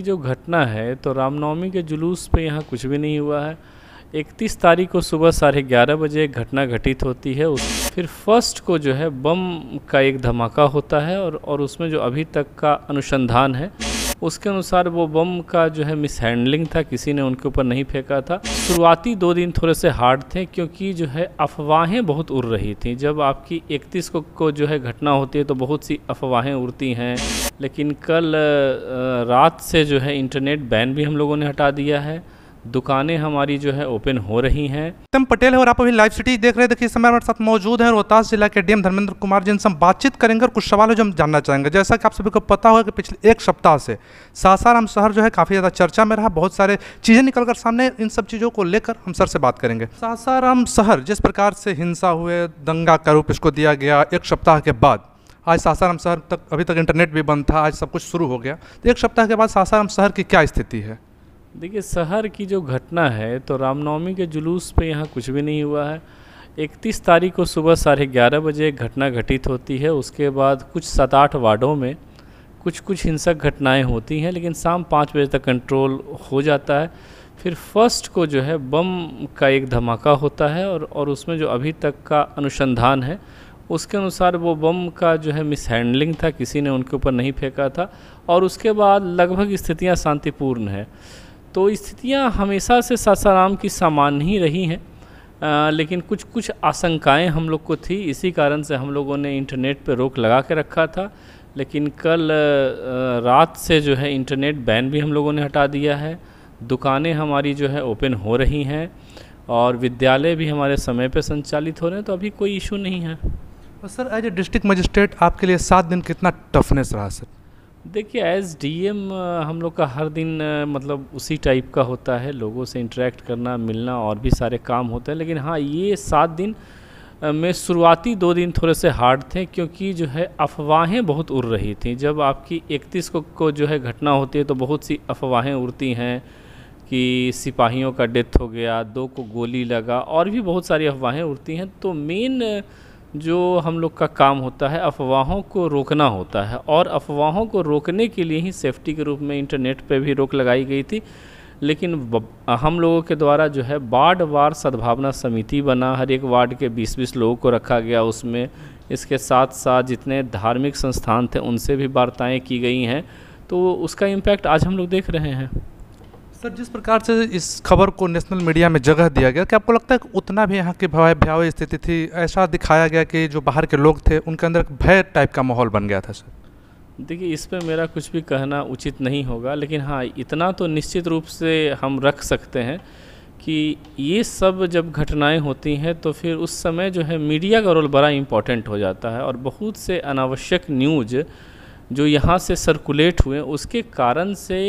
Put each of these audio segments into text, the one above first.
की जो घटना है तो रामनवमी के जुलूस पे यहाँ कुछ भी नहीं हुआ है 31 तारीख को सुबह साढ़े ग्यारह बजे एक घटना घटित होती है उस फिर फर्स्ट को जो है बम का एक धमाका होता है और और उसमें जो अभी तक का अनुसंधान है उसके अनुसार वो बम का जो है मिस हैंडलिंग था किसी ने उनके ऊपर नहीं फेंका था शुरुआती दो दिन थोड़े से हार्ड थे क्योंकि जो है अफवाहें बहुत उड़ रही थी जब आपकी इकतीस को, को जो है घटना होती है तो बहुत सी अफवाहें उड़ती हैं लेकिन कल रात से जो है इंटरनेट बैन भी हम लोगों ने हटा दिया है दुकानें हमारी जो है ओपन हो रही हैं उत्तम पटेल है और आप अभी लाइव सिटी देख रहे हैं देखिए समय हमारे साथ मौजूद हैं रोहतास जिला के डीएम धर्मेंद्र कुमार जी हम बातचीत करेंगे और कुछ सवाल है जो हम जानना चाहेंगे जैसा कि आप सभी को पता होगा कि पिछले एक सप्ताह से सासाराम शहर जो है काफ़ी ज़्यादा चर्चा में रहा बहुत सारे चीज़ें निकल कर सामने इन सब चीज़ों को लेकर हम सर से बात करेंगे सासाराम शहर जिस प्रकार से हिंसा हुए दंगा का रूप इसको दिया गया एक सप्ताह के बाद आज सासाराम शहर तक अभी तक इंटरनेट भी बंद था आज सब कुछ शुरू हो गया तो एक सप्ताह के बाद सासाराम शहर की क्या स्थिति है देखिए शहर की जो घटना है तो रामनवमी के जुलूस पे यहाँ कुछ भी नहीं हुआ है इकतीस तारीख को सुबह साढ़े ग्यारह बजे एक घटना घटित होती है उसके बाद कुछ सात आठ वार्डों में कुछ कुछ हिंसक घटनाएं होती हैं लेकिन शाम पाँच बजे तक कंट्रोल हो जाता है फिर फर्स्ट को जो है बम का एक धमाका होता है और और उसमें जो अभी तक का अनुसंधान है उसके अनुसार वो बम का जो है मिसहैंडलिंग था किसी ने उनके ऊपर नहीं फेंका था और उसके बाद लगभग स्थितियाँ शांतिपूर्ण है तो स्थितियां हमेशा से सासाराम की सामान ही रही हैं लेकिन कुछ कुछ आशंकाएं हम लोग को थी इसी कारण से हम लोगों ने इंटरनेट पर रोक लगा के रखा था लेकिन कल रात से जो है इंटरनेट बैन भी हम लोगों ने हटा दिया है दुकानें हमारी जो है ओपन हो रही हैं और विद्यालय भी हमारे समय पर संचालित हो रहे हैं तो अभी कोई इशू नहीं है sir as a district magistrate आपके लिए सात दिन कितना टफनेस रहा सर देखिए एज डीएम हम लोग का हर दिन मतलब उसी टाइप का होता है लोगों से इंटरेक्ट करना मिलना और भी सारे काम होते हैं लेकिन हाँ ये सात दिन में शुरुआती दो दिन थोड़े से हार्ड थे क्योंकि जो है अफवाहें बहुत उड़ रही थी जब आपकी इकतीस को, को जो है घटना होती है तो बहुत सी अफवाहें उड़ती हैं कि सिपाहियों का डेथ हो गया दो को गोली लगा और भी बहुत सारी अफवाहें उड़ती हैं तो मेन जो हम लोग का काम होता है अफवाहों को रोकना होता है और अफवाहों को रोकने के लिए ही सेफ्टी के रूप में इंटरनेट पर भी रोक लगाई गई थी लेकिन हम लोगों के द्वारा जो है वार्ड वार सद्भावना समिति बना हर एक वार्ड के 20-20 लोगों को रखा गया उसमें इसके साथ साथ जितने धार्मिक संस्थान थे उनसे भी वार्ताएँ की गई हैं तो उसका इम्पैक्ट आज हम लोग देख रहे हैं सर जिस प्रकार से इस खबर को नेशनल मीडिया में जगह दिया गया क्या आपको लगता है कि उतना भी यहाँ की भयावह स्थिति थी ऐसा दिखाया गया कि जो बाहर के लोग थे उनके अंदर भय टाइप का माहौल बन गया था सर देखिए इस पर मेरा कुछ भी कहना उचित नहीं होगा लेकिन हाँ इतना तो निश्चित रूप से हम रख सकते हैं कि ये सब जब घटनाएं होती हैं तो फिर उस समय जो है मीडिया का रोल बड़ा इम्पॉर्टेंट हो जाता है और बहुत से अनावश्यक न्यूज जो यहाँ से सर्कुलेट हुए उसके कारण से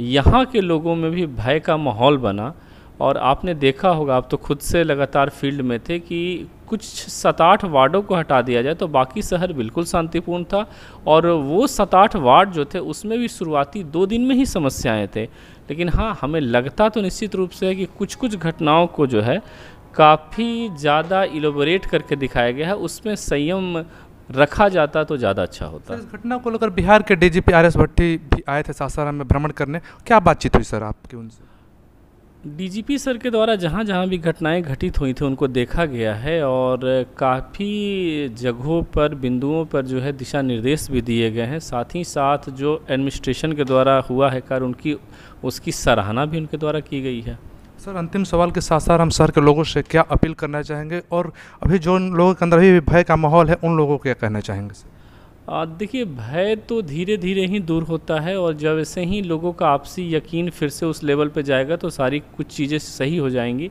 यहाँ के लोगों में भी भय का माहौल बना और आपने देखा होगा आप तो खुद से लगातार फील्ड में थे कि कुछ सात आठ वार्डों को हटा दिया जाए तो बाकी शहर बिल्कुल शांतिपूर्ण था और वो सात आठ वार्ड जो थे उसमें भी शुरुआती दो दिन में ही समस्याएं थे लेकिन हाँ हमें लगता तो निश्चित रूप से है कि कुछ कुछ घटनाओं को जो है काफ़ी ज़्यादा इलोबोरेट करके दिखाया गया है उसमें संयम रखा जाता तो ज़्यादा अच्छा होता इस घटना को लेकर बिहार के पी आर एस भट्टी भी आए थे सासाराम में भ्रमण करने क्या बातचीत हुई सर आपके उनसे डीजीपी सर के द्वारा जहाँ जहाँ भी घटनाएं घटित हुई थी उनको देखा गया है और काफ़ी जगहों पर बिंदुओं पर जो है दिशा निर्देश भी दिए गए हैं साथ ही साथ जो एडमिनिस्ट्रेशन के द्वारा हुआ है कार उनकी उसकी सराहना भी उनके द्वारा की गई है सर अंतिम सवाल के साथ साथ हम शहर के लोगों से क्या अपील करना चाहेंगे और अभी जो लोगों के अंदर अभी भय का माहौल है उन लोगों को क्या कहना चाहेंगे सर देखिए भय तो धीरे धीरे ही दूर होता है और जब ऐसे ही लोगों का आपसी यकीन फिर से उस लेवल पर जाएगा तो सारी कुछ चीज़ें सही हो जाएंगी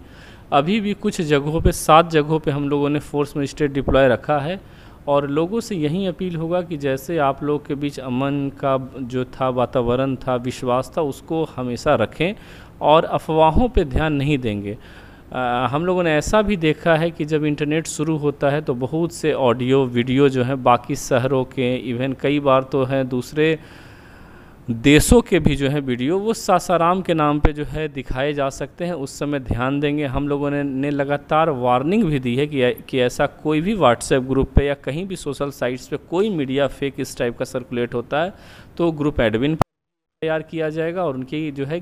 अभी भी कुछ जगहों पे सात जगहों पे हम लोगों ने फोर्स मजिस्ट्रेट डिप्लॉय रखा है और लोगों से यही अपील होगा कि जैसे आप लोग के बीच अमन का जो था वातावरण था विश्वास था उसको हमेशा रखें और अफवाहों पर ध्यान नहीं देंगे आ, हम लोगों ने ऐसा भी देखा है कि जब इंटरनेट शुरू होता है तो बहुत से ऑडियो वीडियो जो हैं बाकी शहरों के इवन कई बार तो हैं दूसरे देशों के भी जो है वीडियो वो सासाराम के नाम पे जो है दिखाए जा सकते हैं उस समय ध्यान देंगे हम लोगों ने, ने लगातार वार्निंग भी दी है कि कि ऐसा कोई भी व्हाट्सएप ग्रुप पे या कहीं भी सोशल साइट्स पे कोई मीडिया फेक इस टाइप का सर्कुलेट होता है तो ग्रुप एडमिन तैयार किया जाएगा और उनकी जो है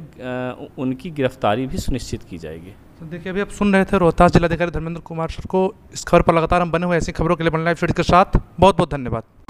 उनकी गिरफ्तारी भी सुनिश्चित की जाएगी तो देखिए अभी आप सुन रहे थे रोहतास जिलाधिकारी धर्मेंद्र कुमार सर को इस खबर पर लगातार हम बने हुए ऐसी खबरों के लिए बन लाइव के साथ बहुत बहुत धन्यवाद